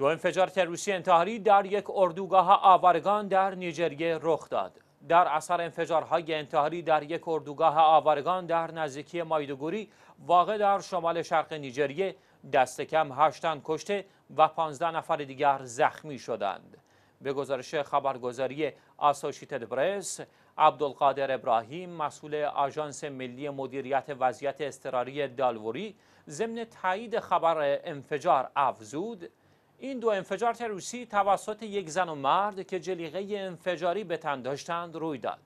دو انفجار تروریستی انتحاری در یک اردوگاه آوارگان در نیجریه رخ داد. در اثر انفجارهای انتحاری در یک اردوگاه آوارگان در نزدیکی مایدوگوری واقع در شمال شرق نیجریه دست کم هشتن کشته و 15 نفر دیگر زخمی شدند. به گزارش خبرگزاری آسوشیتد پرس، عبدالقادر ابراهیم مسئول آژانس ملی مدیریت وضعیت اضطراری دالوری ضمن تایید خبر انفجار افزود این دو انفجار تروسی توسط یک زن و مرد که جلیقه انفجاری به تن داشتند روی داد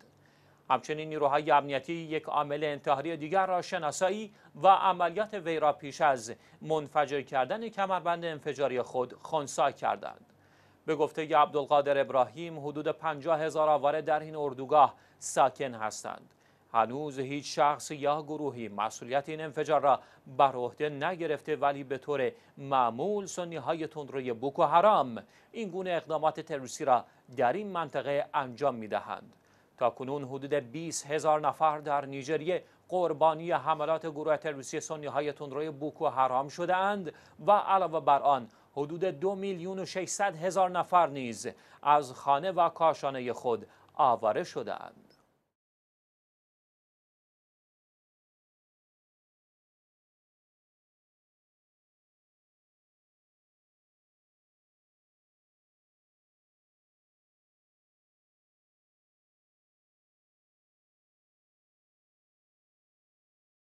همچنین نیروهای امنیتی یک عامل انتحاری دیگر را شناسایی و عملیات وی را پیش از منفجر کردن کمربند انفجاری خود خونسا کردند به گفته عبدالقادر ابراهیم حدود 50 هزار آواره در این اردوگاه ساکن هستند هنوز هیچ شخص یا گروهی مسئولیت این انفجار را بر عهده نگرفته ولی به طور معمول سنی های تندروی بوکو حرام این گونه اقدامات تروریستی را در این منطقه انجام می دهند. تا کنون حدود 20 هزار نفر در نیجریه قربانی حملات گروه تروریستی سنی های تندروی بوکو حرام شده اند و علاوه بر آن حدود دو میلیون و 600 هزار نفر نیز از خانه و کاشانه خود آواره شده